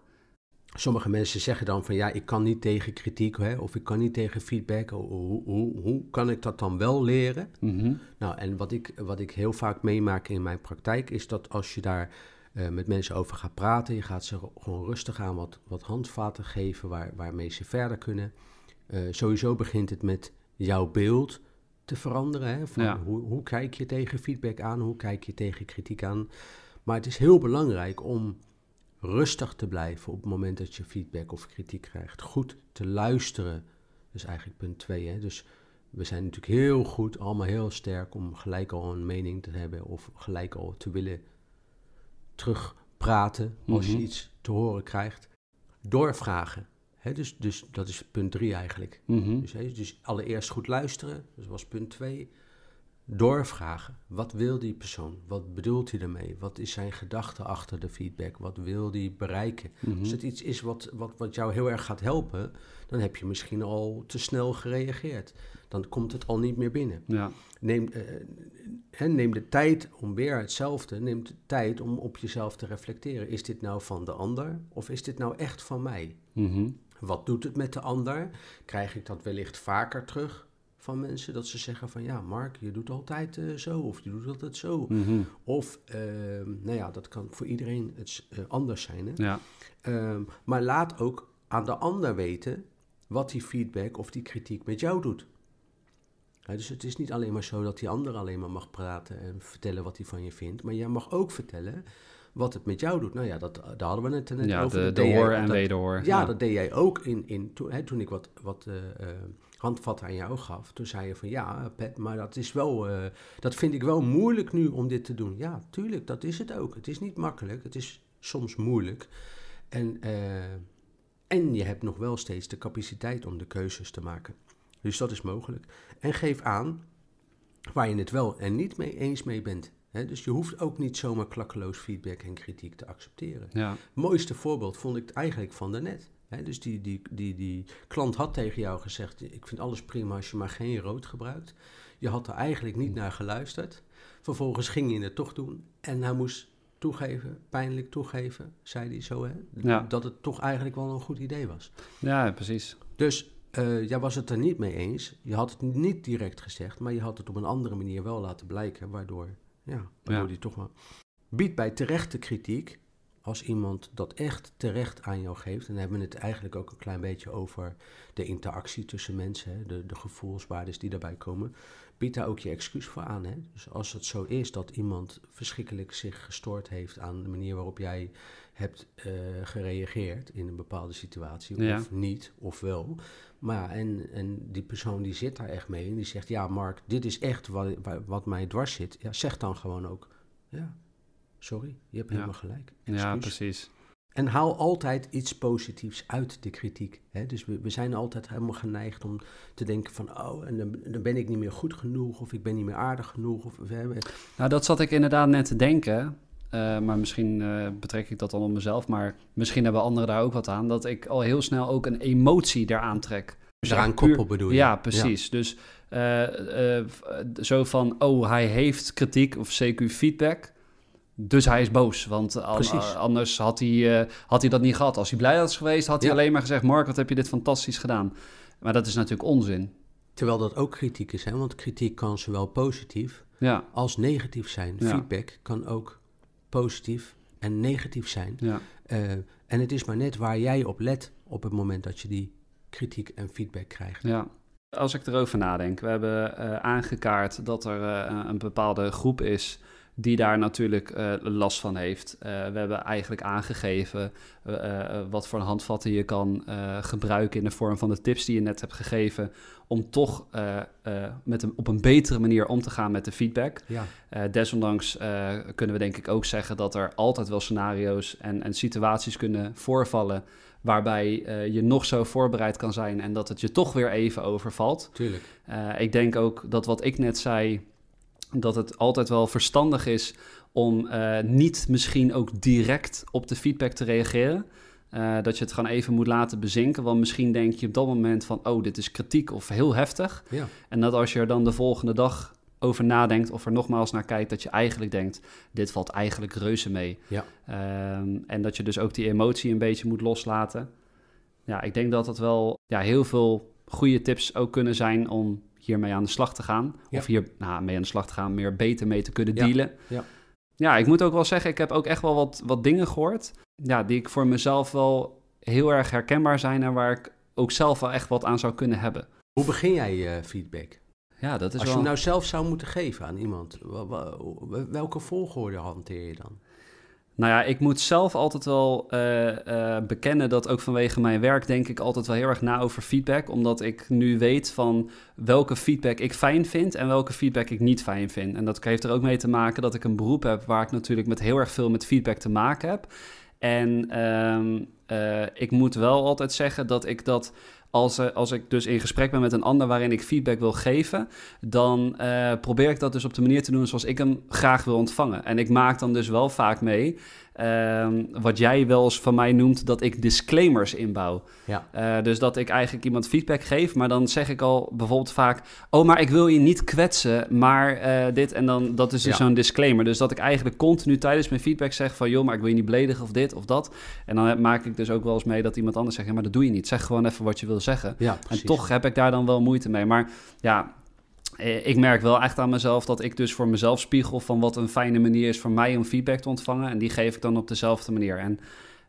Sommige mensen zeggen dan van ja, ik kan niet tegen kritiek hè, of ik kan niet tegen feedback. Hoe, hoe, hoe kan ik dat dan wel leren? Mhm. Nou, en wat ik, wat ik heel vaak meemaak in mijn praktijk is dat als je daar eh, met mensen over gaat praten, je gaat ze gewoon rustig aan wat, wat handvaten geven waar, waarmee ze verder kunnen. Eh, sowieso begint het met jouw beeld te veranderen. Hè, van hoe, hoe kijk je tegen feedback aan? Hoe kijk je tegen kritiek aan? Maar het is heel belangrijk om rustig te blijven op het moment dat je feedback of kritiek krijgt. Goed te luisteren. Dat is eigenlijk punt 2. Dus we zijn natuurlijk heel goed, allemaal heel sterk om gelijk al een mening te hebben of gelijk al te willen terugpraten als je mhm. iets te horen krijgt. Doorvragen. dus, dus dat is punt 3 eigenlijk. Mhm. dus, dus allereerst goed luisteren, dat was punt 2 doorvragen. Wat wil die persoon? Wat bedoelt hij ermee? Wat is zijn gedachte achter de feedback? Wat wil die bereiken? Als dus mhm. het iets is wat, wat, wat jou heel erg gaat helpen, dan heb je misschien al te snel gereageerd. Dan komt het al niet meer binnen. Ja. Neem, eh, neem de tijd om weer hetzelfde. Neem de tijd om op jezelf te reflecteren. Is dit nou van de ander of is dit nou echt van mij? Mhm. Wat doet het met de ander? Krijg ik dat wellicht vaker terug? van mensen. Dat ze zeggen van ja, Mark, je doet altijd eh, zo of je doet altijd zo. Mhm. Of, uh, nou ja, dat kan voor iedereen eh, anders zijn. Hè? Ja. Ehm, maar laat ook aan de ander weten wat die feedback of die kritiek met jou doet. dus het is niet alleen maar zo dat die ander alleen maar mag praten en vertellen wat hij van je vindt. Maar jij mag ook vertellen wat het met jou doet. Nou ja, dat, eh, daar hadden we het net over. De, de, en wederhoor. Ja, ja, dat deed jij ook in, in, hè, toen ik wat, wat handvat aan jou gaf, toen zei je van ja, Pet, maar dat is wel, eh, dat vind ik wel moeilijk nu om dit te doen. Ja, tuurlijk, dat is het ook. Het is niet makkelijk, het is soms moeilijk. En, eh, en je hebt nog wel steeds de capaciteit om de keuzes te maken. Dus dat is mogelijk. En geef aan waar je het wel en niet mee eens mee bent. dus je hoeft ook niet zomaar klakkeloos feedback en kritiek te accepteren. Ja. mooiste voorbeeld vond ik eigenlijk van daarnet dus die, die, die, die klant had tegen jou gezegd: Ik vind alles prima als je maar geen rood gebruikt. Je had er eigenlijk niet naar geluisterd. Vervolgens ging je het toch doen. En hij moest toegeven, pijnlijk toegeven, zei hij zo, dat het toch eigenlijk wel een goed idee was. Ja, precies. Dus eh, jij was het er niet mee eens. Je had het niet direct gezegd, maar je had het op een andere manier wel laten blijken, waardoor, ja, waardoor die toch wel. Biedt bij terechte kritiek als iemand dat echt terecht aan jou geeft, en dan hebben we het eigenlijk ook een klein beetje over de interactie tussen mensen, de, de gevoelswaardes die daarbij komen, bied daar ook je excuus voor aan. Hè. Dus als het zo is dat iemand verschrikkelijk zich gestoord heeft aan de manier waarop jij hebt eh, gereageerd in een bepaalde situatie, of niet, of wel. Maar en, en die persoon die zit daar echt mee en die zegt, ja Mark, dit is echt wat, wat mij dwars zit, ja, zeg dan gewoon ook, ja, Sorry, je hebt helemaal gelijk. Ja, precies. En haal altijd iets positiefs uit de kritiek. Hè? Dus we, zijn altijd helemaal geneigd om te denken van... oh, en dan, ben ik niet meer goed genoeg of ik ben niet meer aardig genoeg. Of, hè? Nou, dat zat ik inderdaad net te denken. Eh, maar misschien eh, betrek ik dat dan op mezelf. Maar misschien hebben anderen daar ook wat aan. Dat ik al heel snel ook een emotie daaraan trek. Dus eraan koppel bedoel je? Ja, precies. Dus eh, zo van, oh, hij heeft kritiek of CQ feedback... Dus hij is boos, want eh, eh, anders had hij, eh, had hij dat niet gehad. Als hij blij was geweest, had hij alleen maar gezegd... Mark, wat heb je dit fantastisch gedaan. Maar dat is natuurlijk onzin. Terwijl dat ook kritiek is, hè? want kritiek kan zowel positief ja. als negatief zijn. Feedback kan ook positief en negatief zijn. Ja. en het is maar net waar jij op let op het moment dat je die kritiek en feedback krijgt. Ja. Als ik erover nadenk, we hebben aangekaart dat er een bepaalde groep is die daar natuurlijk eh, last van heeft. Eh, we hebben eigenlijk aangegeven eh, wat voor handvatten je kan gebruiken in de vorm van de tips die je net hebt gegeven. Om toch met op een betere manier om te gaan met de feedback. Ja. desondanks kunnen we denk ik ook zeggen dat er altijd wel scenario's en, en situaties kunnen voorvallen. Waarbij je nog zo voorbereid kan zijn en dat het je toch weer even overvalt. Tuurlijk. ik denk ook dat wat ik net zei dat het altijd wel verstandig is om eh, niet misschien ook direct op de feedback te reageren. Eh, dat je het gewoon even moet laten bezinken. Want misschien denk je op dat moment van, oh, dit is kritiek of heel heftig. Ja. En dat als je er dan de volgende dag over nadenkt of er nogmaals naar kijkt, dat je eigenlijk denkt, dit valt eigenlijk reuze mee. Ja. Ehm, en dat je dus ook die emotie een beetje moet loslaten. Ja, ik denk dat dat wel ja, heel veel goede tips ook kunnen zijn om hiermee aan de slag te gaan. Of hier nou, mee aan de slag te gaan, meer beter mee te kunnen dealen. Ja. ja, ik moet ook wel zeggen, ik heb ook echt wel wat, wat dingen gehoord. Ja, die ik voor mezelf wel heel erg herkenbaar zijn en waar ik ook zelf wel echt wat aan zou kunnen hebben. Hoe begin jij je eh, feedback? Ja, dat is Als je nou zelf zou moeten geven aan iemand, welke volgorde hanteer je dan? Nou ja, ik moet zelf altijd wel eh, eh, bekennen dat ook vanwege mijn werk denk ik altijd wel heel erg na over feedback. Omdat ik nu weet van welke feedback ik fijn vind en welke feedback ik niet fijn vind. En dat heeft er ook mee te maken dat ik een beroep heb waar ik natuurlijk met heel erg veel met feedback te maken heb. En ehm, eh, ik moet wel altijd zeggen dat ik dat als, eh, als ik dus in gesprek ben met een ander waarin ik feedback wil geven, dan eh, probeer ik dat dus op de manier te doen zoals ik hem graag wil ontvangen. En ik maak dan dus wel vaak mee Ehm, wat jij wel eens van mij noemt, dat ik disclaimers inbouw. Ja. Eh, dus dat ik eigenlijk iemand feedback geef, maar dan zeg ik al bijvoorbeeld vaak: Oh, maar ik wil je niet kwetsen, maar eh, dit en dan, dat is dus zo'n disclaimer. Dus dat ik eigenlijk continu tijdens mijn feedback zeg: van joh, maar ik wil je niet beledigen of dit of dat. En dan maak ik dus ook wel eens mee dat iemand anders zegt: ja, maar dat doe je niet. Zeg gewoon even wat je wil zeggen. Ja, en toch heb ik daar dan wel moeite mee. Maar ja, eh, ik merk wel echt aan mezelf dat ik dus voor mezelf spiegel van wat een fijne manier is voor mij om feedback te ontvangen. En die geef ik dan op dezelfde manier. En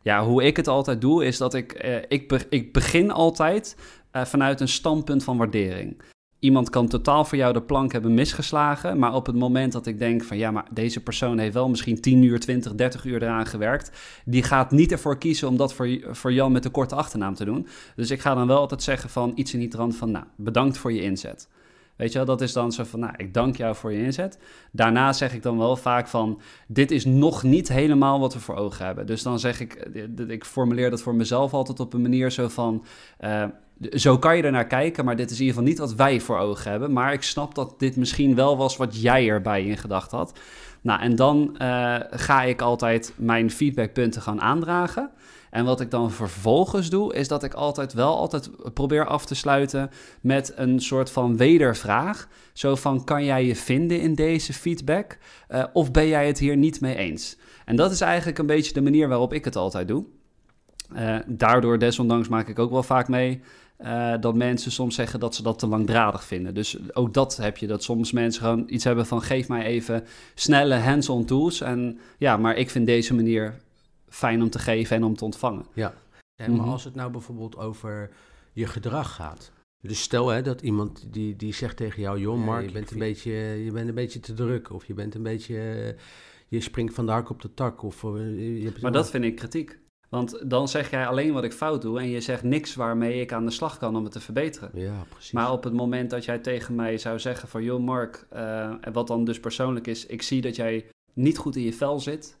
ja, hoe ik het altijd doe, is dat ik, eh, ik, ik begin altijd eh, vanuit een standpunt van waardering. Iemand kan totaal voor jou de plank hebben misgeslagen, maar op het moment dat ik denk van ja, maar deze persoon heeft wel misschien 10 uur, 20, 30 uur eraan gewerkt, die gaat niet ervoor kiezen om dat voor, voor Jan met de korte achternaam te doen. Dus ik ga dan wel altijd zeggen van iets in die trant van nou, bedankt voor je inzet. Weet je wel, dat is dan zo van, nou, ik dank jou voor je inzet. Daarna zeg ik dan wel vaak van, dit is nog niet helemaal wat we voor ogen hebben. Dus dan zeg ik, eh, ik formuleer dat voor mezelf altijd op een manier zo van, eh, zo kan je ernaar kijken, maar dit is in ieder geval niet wat wij voor ogen hebben. Maar ik snap dat dit misschien wel was wat jij erbij in gedacht had. Nou, en dan eh, ga ik altijd mijn feedbackpunten gaan aandragen. En wat ik dan vervolgens doe, is dat ik altijd wel altijd probeer af te sluiten met een soort van wedervraag. Zo van, kan jij je vinden in deze feedback? Eh, of ben jij het hier niet mee eens? En dat is eigenlijk een beetje de manier waarop ik het altijd doe. Eh, daardoor, desondanks, maak ik ook wel vaak mee eh, dat mensen soms zeggen dat ze dat te langdradig vinden. Dus ook dat heb je, dat soms mensen gewoon iets hebben van geef mij even snelle hands-on tools. En ja, maar ik vind deze manier fijn om te geven en om te ontvangen. Ja, maar mhm. als het nou bijvoorbeeld over je gedrag gaat. Dus stel hè, dat iemand die, die zegt tegen jou, joh Mark, je, bent een beetje, je bent een beetje te druk of je bent een beetje, je springt van de op de tak. Of, eh, je hebt maar dat vind ik kritiek. Want dan zeg jij alleen wat ik fout doe en je zegt niks waarmee ik aan de slag kan om het te verbeteren. Ja, precies. Maar op het moment dat jij tegen mij zou zeggen van, joh Mark, eh, wat dan dus persoonlijk is, ik zie dat jij niet goed in je vel zit.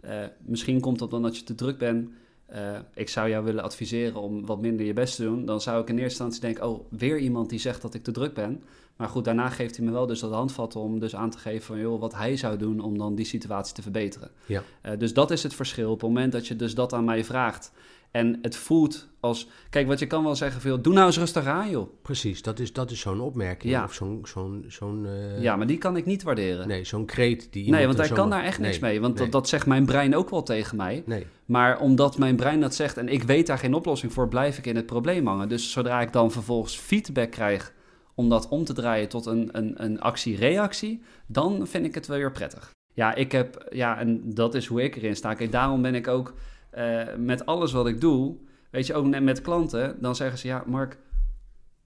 Eh, misschien komt dat omdat je te druk bent. Eh, ik zou jou willen adviseren om wat minder je best te doen. Dan zou ik in eerste instantie denken: oh, weer iemand die zegt dat ik te druk ben. Maar goed, daarna geeft hij me wel dus dat handvat om dus aan te geven van joh, wat hij zou doen om dan die situatie te verbeteren. Ja. Eh, dus dat is het verschil. Op het moment dat je dus dat aan mij vraagt en het voelt als. Kijk, wat je kan wel zeggen, veel. Doe nou eens rustig aan, joh. Precies, dat is, dat is zo'n opmerking. Ja. Of zo'n. zo'n, zo'n eh, Ja, maar die kan ik niet waarderen. Nee, zo'n kreet die. Nee, want hij kan daar echt niks mee. Want nee. dat, dat zegt mijn brein ook wel tegen mij. Nee. Maar omdat mijn brein dat zegt en ik weet daar geen oplossing voor, blijf ik in het probleem hangen. Dus zodra ik dan vervolgens feedback krijg om dat om te draaien tot een, een, een actie-reactie, dan vind ik het wel weer prettig. Ja, ik heb. Ja, en dat is hoe ik erin sta. Kijk, daarom ben ik ook eh, met alles wat ik doe, weet je, ook met klanten, dan zeggen ze: Ja, Mark,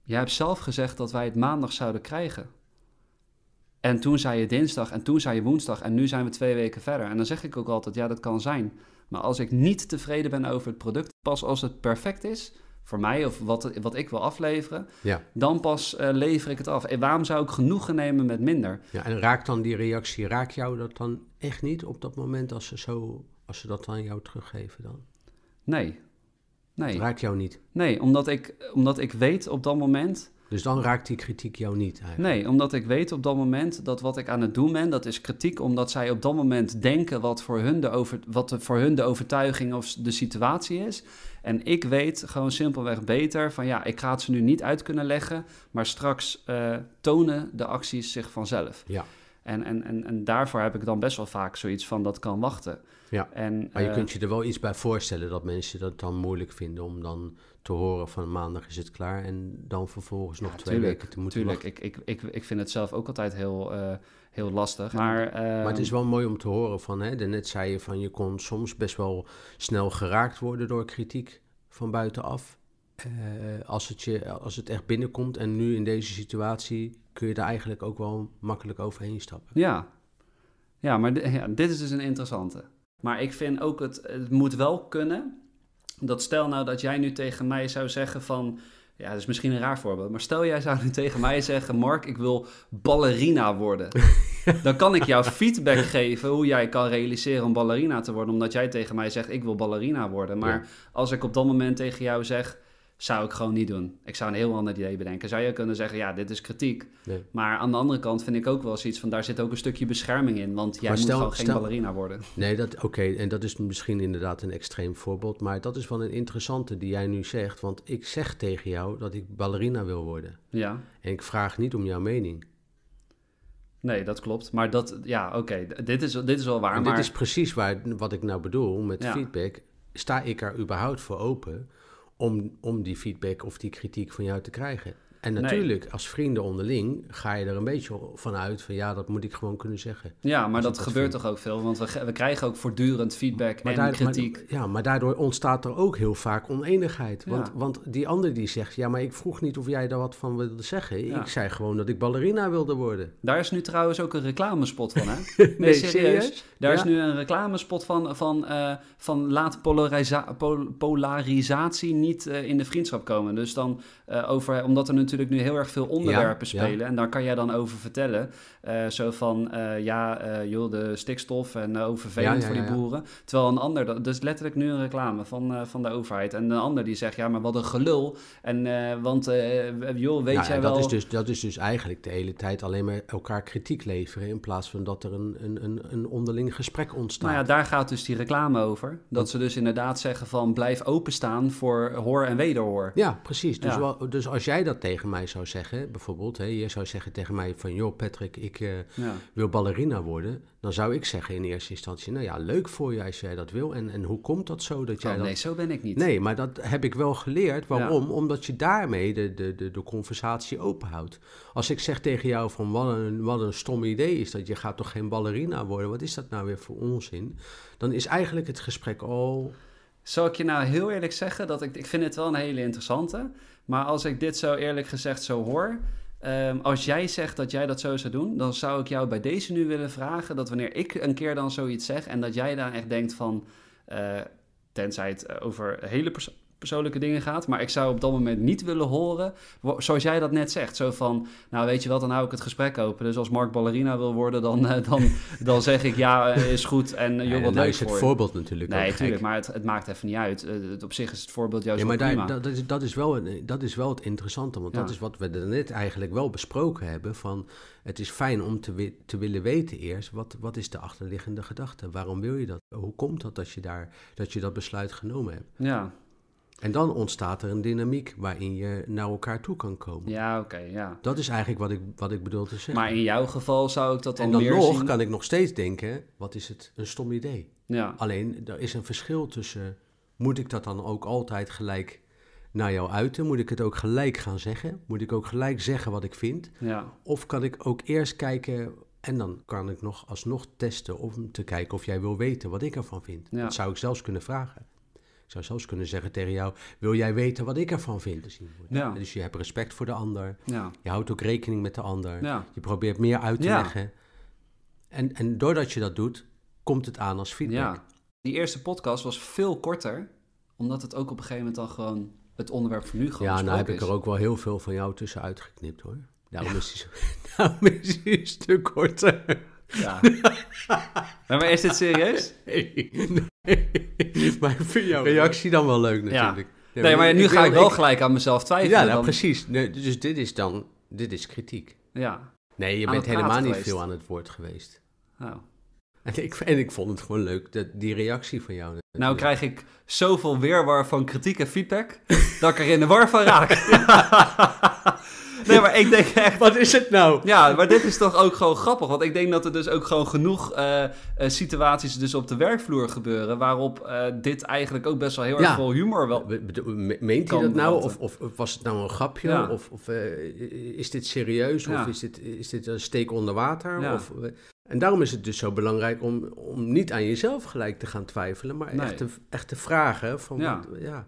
jij hebt zelf gezegd dat wij het maandag zouden krijgen. En toen zei je dinsdag, en toen zei je woensdag, en nu zijn we twee weken verder. En dan zeg ik ook altijd: Ja, dat kan zijn. Maar als ik niet tevreden ben over het product, pas als het perfect is, voor mij of wat, wat ik wil afleveren, dan pas eh, lever ik het af. En waarom zou ik genoegen nemen met minder? Ja, en raakt dan die reactie, raakt jou dat dan echt niet op dat moment als ze zo als ze dat aan jou teruggeven dan? Nee. nee. raakt jou niet? Nee, omdat ik, omdat ik weet op dat moment... Dus dan raakt die kritiek jou niet eigenlijk? Nee, omdat ik weet op dat moment dat wat ik aan het doen ben... dat is kritiek omdat zij op dat moment denken wat voor hun de, over, wat de, voor hun de overtuiging of de situatie is. En ik weet gewoon simpelweg beter van ja, ik ga het ze nu niet uit kunnen leggen... maar straks eh, tonen de acties zich vanzelf. Ja. En, en, en, en daarvoor heb ik dan best wel vaak zoiets van dat kan wachten. Ja. maar je eh, kunt je er wel iets bij voorstellen dat mensen dat dan moeilijk vinden om dan te horen van maandag is het klaar en dan vervolgens nog twee weken te moeten tuurlijk. Ik, ik, ik, ik vind het zelf ook altijd heel, eh, heel lastig. Maar, maar het is ehm, wel mooi om te horen van, hè, net zei je van je kon soms best wel snel geraakt worden door kritiek van buitenaf. Eh, als, het je, als het echt binnenkomt en nu in deze situatie kun je daar eigenlijk ook wel makkelijk overheen stappen. Ja, ja maar dit is dus een interessante. Maar ik vind ook, het, moet wel kunnen. Dat stel nou dat jij nu tegen mij zou zeggen van... Ja, dat is misschien een raar voorbeeld. Maar stel jij zou nu tegen mij zeggen... Mark, ik wil ballerina worden. Dan kan ik jou feedback geven hoe jij kan realiseren om ballerina te worden. Omdat jij tegen mij zegt, ik wil ballerina worden. Maar als ik op dat moment tegen jou zeg zou ik gewoon niet doen. Ik zou een heel ander idee bedenken. Zou je kunnen zeggen, ja, dit is kritiek. Maar aan de andere kant vind ik ook wel eens iets van... daar zit ook een stukje bescherming in. Want jij moet gewoon geen ballerina worden. Nee, oké. en dat is misschien inderdaad een extreem voorbeeld. Maar dat is wel een interessante die jij nu zegt. Want ik zeg tegen jou dat ik ballerina wil worden. Ja. En ik vraag niet om jouw mening. Nee, dat klopt. Maar dat, ja, oké. dit, is, dit is wel waar. maar... Dit is precies waar, wat ik nou bedoel met feedback. Sta ik er überhaupt voor open om, om die feedback of die kritiek van jou te krijgen. En natuurlijk, als vrienden onderling ga je er een beetje van uit van ja, dat moet ik gewoon kunnen zeggen. Ja, maar dat, gebeurt toch ook veel, want we, we krijgen ook voortdurend feedback maar en kritiek. ja, maar daardoor ontstaat er ook heel vaak oneenigheid. Want, want die ander die zegt, ja, maar ik vroeg niet of jij daar wat van wilde zeggen. Ik zei gewoon dat ik ballerina wilde worden. Daar is nu trouwens ook een reclamespot van, hè? nee, serieus? Daar is nu een reclamespot van, van, eh, van laat polarisatie niet eh, in de vriendschap komen. Dus dan eh, over, omdat er natuurlijk natuurlijk nu heel erg veel onderwerpen spelen. En daar kan jij dan over vertellen. Eh, zo van, eh, ja, uh, joh, de stikstof en over voor die boeren. Terwijl een ander, dus letterlijk nu een reclame van, van de overheid. En een ander die zegt, ja, maar wat een gelul. En, want, joh, weet nou jij wel... Dat is, dus, dat is dus eigenlijk de hele tijd alleen maar elkaar kritiek leveren... in plaats van dat er een, een, een, een onderling gesprek ontstaat. Nou ja, daar gaat dus die reclame over. Dat ze dus inderdaad zeggen van, blijf openstaan voor hoor en wederhoor. Ja, precies. Dus, wel, dus als jij dat tegen mij zou zeggen, bijvoorbeeld, hè, je zou zeggen tegen mij van, joh Patrick, ik eh, wil ballerina worden, dan zou ik zeggen in eerste instantie, nou ja, leuk voor je als jij dat wil. En, en hoe komt dat zo dat jij oh, Nee, zo ben ik niet. Nee, maar dat heb ik wel geleerd. Waarom? Omdat je daarmee de, de, de, de conversatie openhoudt. Als ik zeg tegen jou van, wat een, wat een stom idee is dat, je gaat toch geen ballerina worden, wat is dat nou weer voor onzin? Dan is eigenlijk het gesprek al... Zal ik je nou heel eerlijk zeggen dat ik, ik vind het wel een hele interessante. Maar als ik dit zo eerlijk gezegd zo hoor. Ehm, als jij zegt dat jij dat zo zou doen, dan zou ik jou bij deze nu willen vragen dat wanneer ik een keer dan zoiets zeg en dat jij dan echt denkt van, uh, tenzij het over hele persoon persoonlijke dingen gaat. Maar ik zou op dat moment niet willen horen, zoals jij dat net zegt. Zo van, nou weet je wat, dan hou ik het gesprek open. Dus als Mark Ballerina wil worden, dan, eh, dan, dan zeg ik ja, eh, is goed. En eh, joh, leuk is het voorbeeld natuurlijk Nee, natuurlijk, maar het, het, maakt even niet uit. op zich is het voorbeeld juist ja, maar daar, dat, is, dat, is wel, dat is wel het interessante, want dat is wat we net eigenlijk wel besproken hebben. Van, het is fijn om te, te willen weten eerst, wat, wat is de achterliggende gedachte? Waarom wil je dat? Hoe komt dat dat je, daar, dat, je dat besluit genomen hebt? Ja, en dan ontstaat er een dynamiek waarin je naar elkaar toe kan komen. Ja, oké, ja. Dat is eigenlijk wat ik, wat ik bedoel te zeggen. Maar in jouw geval zou ik dat dan, en dan nog kan ik nog steeds denken, wat is het een stom idee. Ja. Alleen, er is een verschil tussen, moet ik dat dan ook altijd gelijk naar jou uiten? Moet ik het ook gelijk gaan zeggen? Moet ik ook gelijk zeggen wat ik vind? Ja. Of kan ik ook eerst kijken en dan kan ik nog alsnog testen om te kijken of jij wil weten wat ik ervan vind. Ja. Dat zou ik zelfs kunnen vragen zou zelfs kunnen zeggen tegen jou: Wil jij weten wat ik ervan vind? Dus, dus je hebt respect voor de ander. Ja. Je houdt ook rekening met de ander. Je probeert meer uit te leggen. En, en doordat je dat doet, komt het aan als feedback. Die eerste podcast was veel korter, omdat het ook op een gegeven moment dan gewoon het onderwerp van nu gewoon Ja, nou heb ik er ook wel heel veel van jou tussen uitgeknipt hoor. Daarom, is, die, is hij een stuk korter. Ja. maar is dit serieus? Nee. maar ik vind jouw reactie dan wel leuk natuurlijk. Nee, maar nu ga ik wel gelijk aan mezelf twijfelen. Ja, nou, precies. dus dit is dan, dit is kritiek. Ja. Nee, je bent helemaal niet veel aan het woord geweest. Oh. En ik, ik vond het gewoon leuk, dat, die reactie van jou. Nou krijg ik zoveel weerwar van kritiek en feedback, dat ik er in de war van raak. Nee, maar ik denk echt... Wat is het nou? Ja, maar dit is toch ook gewoon grappig. Want ik denk dat er dus ook gewoon genoeg eh, eh, situaties dus op de werkvloer gebeuren... waarop eh, dit eigenlijk ook best wel heel erg veel humor wel Meent hij dat nou? Of, of, was het nou een grapje? Of, of is dit serieus? Of is dit, is dit een steek onder water? Of, en daarom is het dus zo belangrijk om, om niet aan jezelf gelijk te gaan twijfelen... maar echt, te, echt te vragen van... ja,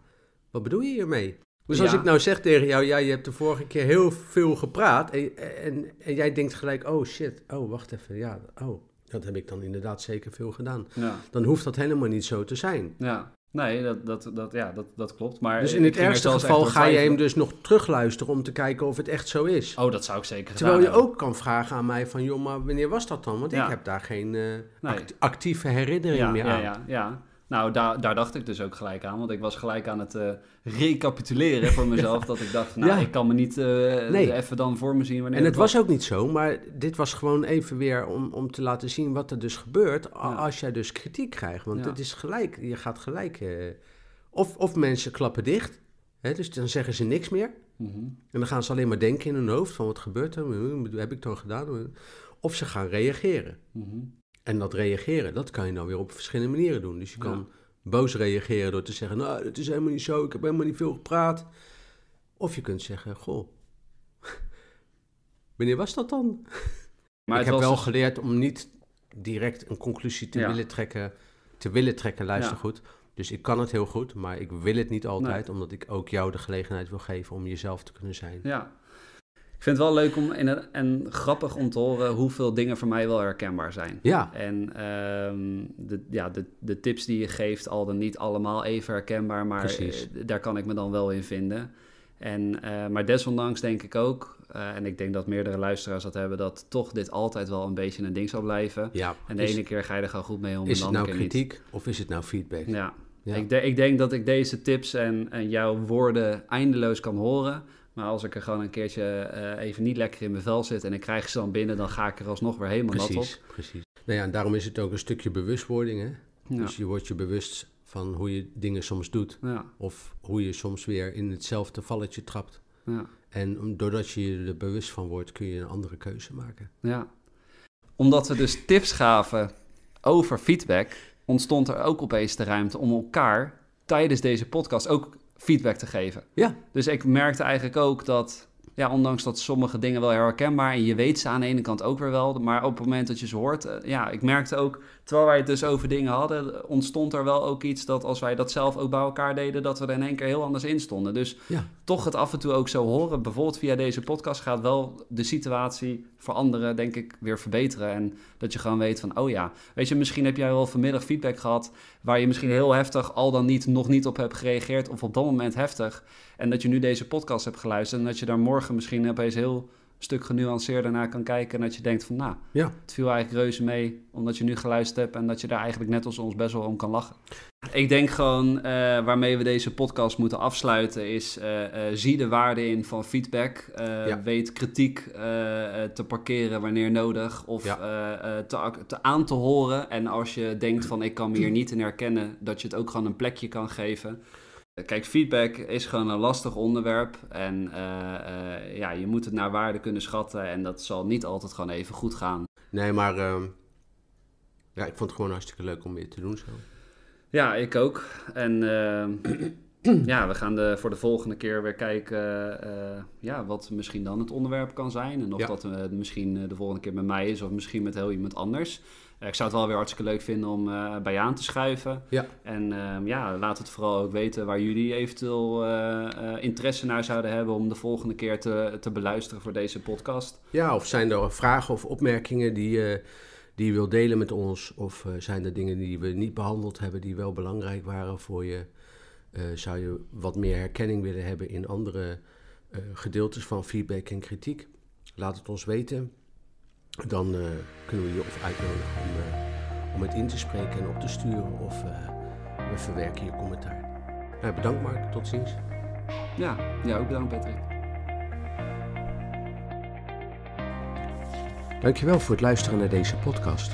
wat bedoel je hiermee? Dus als ik nou zeg tegen jou, ja, je hebt de vorige keer heel veel gepraat en, en, en, jij denkt gelijk, oh shit, oh wacht even, ja, oh, dat heb ik dan inderdaad zeker veel gedaan. Dan hoeft dat helemaal niet zo te zijn. Ja, nee, dat, dat, dat, ja, dat, dat klopt. Maar dus in het ergste geval ga je hem dus nog terugluisteren om te kijken of het echt zo is. Oh, dat zou ik zeker Terwijl je ook kan vragen aan mij van, joh, maar wanneer was dat dan? Want ik heb daar geen eh, actieve herinnering meer aan. Ja, ja, ja. Nou, daar, daar dacht ik dus ook gelijk aan. Want ik was gelijk aan het eh, recapituleren voor mezelf. Dat ik dacht, nou, ik kan me niet eh, even dan voor me zien. Wanneer en het was. ook niet zo, maar dit was gewoon even weer om, om te laten zien wat er dus gebeurt als jij dus kritiek krijgt. Want het is gelijk, je gaat gelijk... Eh, of, of mensen klappen dicht, hè, dus dan zeggen ze niks meer. Mhm. En dan gaan ze alleen maar denken in hun hoofd van wat gebeurt er, heb ik toch gedaan? Of ze gaan reageren. Mm en dat reageren, dat kan je nou weer op verschillende manieren doen. Dus je kan boos reageren door te zeggen, nou, dat is helemaal niet zo, ik heb helemaal niet veel gepraat. Of je kunt zeggen, goh, wanneer was dat dan? Maar ik heb wel dus geleerd om niet direct een conclusie te willen trekken, te willen trekken, luister goed. Dus ik kan het heel goed, maar ik wil het niet altijd, omdat ik ook jou de gelegenheid wil geven om jezelf te kunnen zijn. Ja, ik vind het wel leuk om en, en grappig om te horen hoeveel dingen voor mij wel herkenbaar zijn. Ja. En ehm, de, ja, de, de tips die je geeft, al dan niet allemaal even herkenbaar, maar eh, daar kan ik me dan wel in vinden. En, eh, maar desondanks denk ik ook, eh, en ik denk dat meerdere luisteraars dat hebben, dat toch dit altijd wel een beetje een ding zal blijven. Ja, en de ene keer ga je er gewoon goed mee om. Is het nou kritiek of is het nou feedback? Ja, Ik, ik, denk dat ik deze tips en, en jouw woorden eindeloos kan horen. Maar als ik er gewoon een keertje eh, even niet lekker in mijn vel zit en ik krijg ze dan binnen, dan ga ik er alsnog weer helemaal precies, nat op. Precies. Nou ja, en daarom is het ook een stukje bewustwording. Hè? Dus je wordt je bewust van hoe je dingen soms doet. Of hoe je soms weer in hetzelfde valletje trapt. Ja. En doordat je er bewust van wordt, kun je een andere keuze maken. Ja. Omdat we dus tips gaven over feedback, ontstond er ook opeens de ruimte om elkaar tijdens deze podcast ook feedback te geven. Ja. Dus ik merkte eigenlijk ook dat, ja, ondanks dat sommige dingen wel herkenbaar en je weet ze aan de ene kant ook weer wel, maar op het moment dat je ze hoort, eh, ja, ik merkte ook Terwijl wij het dus over dingen hadden, ontstond er wel ook iets dat als wij dat zelf ook bij elkaar deden, dat we er in één keer heel anders in stonden. Dus toch het af en toe ook zo horen, bijvoorbeeld via deze podcast, gaat wel de situatie veranderen, denk ik, weer verbeteren. En dat je gewoon weet van, oh ja, weet je, misschien heb jij wel vanmiddag feedback gehad waar je misschien heel heftig al dan niet nog niet op hebt gereageerd of op dat moment heftig. En dat je nu deze podcast hebt geluisterd en dat je daar morgen misschien opeens heel stuk genuanceerder naar kan kijken. En dat je denkt van, nou, ja. het viel eigenlijk reuze mee omdat je nu geluisterd hebt. En dat je daar eigenlijk net als ons best wel om kan lachen. Ik denk gewoon, eh, waarmee we deze podcast moeten afsluiten, is eh, eh, zie de waarde in van feedback. Weet kritiek te parkeren wanneer nodig of te, aan te horen. En als je denkt van ik kan me hier niet in herkennen, dat je het ook gewoon een plekje kan geven. Kijk, feedback is gewoon een lastig onderwerp. En eh, eh, ja, je moet het naar waarde kunnen schatten. En dat zal niet altijd gewoon even goed gaan. Nee, maar ehm, ja, ik vond het gewoon hartstikke leuk om weer te doen zo. Ja, ik ook. En ehm, ja, we gaan de, voor de volgende keer weer kijken eh, ja, wat misschien dan het onderwerp kan zijn. En of ja. dat misschien de volgende keer met mij is of misschien met heel iemand anders. Eh, ik zou het wel weer hartstikke leuk vinden om eh, bij je aan te schuiven. Ja. En ehm, ja, laat het vooral ook weten waar jullie eventueel eh, interesse naar zouden hebben om de volgende keer te, te beluisteren voor deze podcast. Ja, of zijn er vragen of opmerkingen die, die je wilt delen met ons? Of zijn er dingen die we niet behandeld hebben die wel belangrijk waren voor je? zou je wat meer herkenning willen hebben in andere gedeeltes van feedback en kritiek? Laat het ons weten dan eh, kunnen we je of uitnodigen om, eh, om het in te spreken en op te sturen. Of eh, we verwerken je commentaar. Nou, bedankt Mark, tot ziens. Ja, ja ook bedankt Patrick. Dankjewel voor het luisteren naar deze podcast.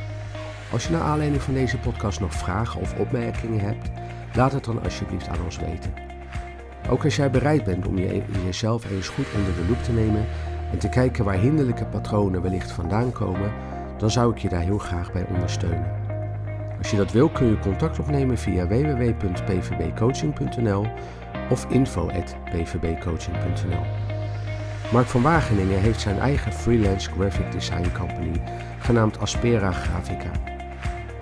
Als je naar aanleiding van deze podcast nog vragen of opmerkingen hebt, laat het dan alsjeblieft aan ons weten. Ook als jij bereid bent om je, jezelf eens goed onder de loep te nemen en te kijken waar hinderlijke patronen wellicht vandaan komen, dan zou ik je daar heel graag bij ondersteunen. Als je dat wil kun je contact opnemen via www.pvbcoaching.nl of info.pvbcoaching.nl. Mark van Wageningen heeft zijn eigen freelance graphic design company genaamd Aspera Grafica.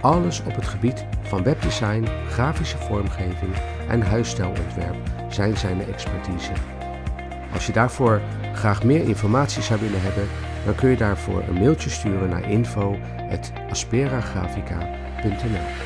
Alles op het gebied van webdesign, grafische vormgeving en huisstijlontwerp zijn zijn expertise. Als je daarvoor graag meer informatie zou willen hebben, dan kun je daarvoor een mailtje sturen naar info.asperagrafica.nl.